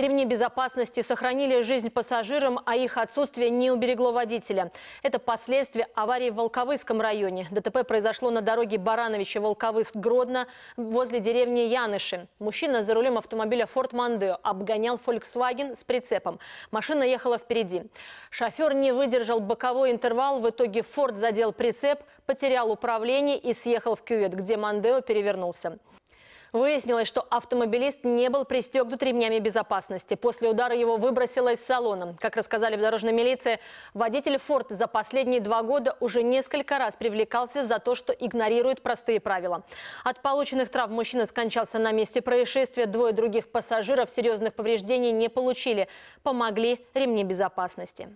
Ремни безопасности сохранили жизнь пассажирам, а их отсутствие не уберегло водителя. Это последствия аварии в Волковыском районе. ДТП произошло на дороге Барановича-Волковыск-Гродно возле деревни Яныши. Мужчина за рулем автомобиля «Форд Мандео» обгонял Volkswagen с прицепом. Машина ехала впереди. Шофер не выдержал боковой интервал. В итоге «Форд» задел прицеп, потерял управление и съехал в кювет, где «Мандео» перевернулся. Выяснилось, что автомобилист не был пристегнут ремнями безопасности. После удара его выбросило из салона. Как рассказали в дорожной милиции, водитель «Форд» за последние два года уже несколько раз привлекался за то, что игнорирует простые правила. От полученных травм мужчина скончался на месте происшествия. Двое других пассажиров серьезных повреждений не получили. Помогли ремни безопасности.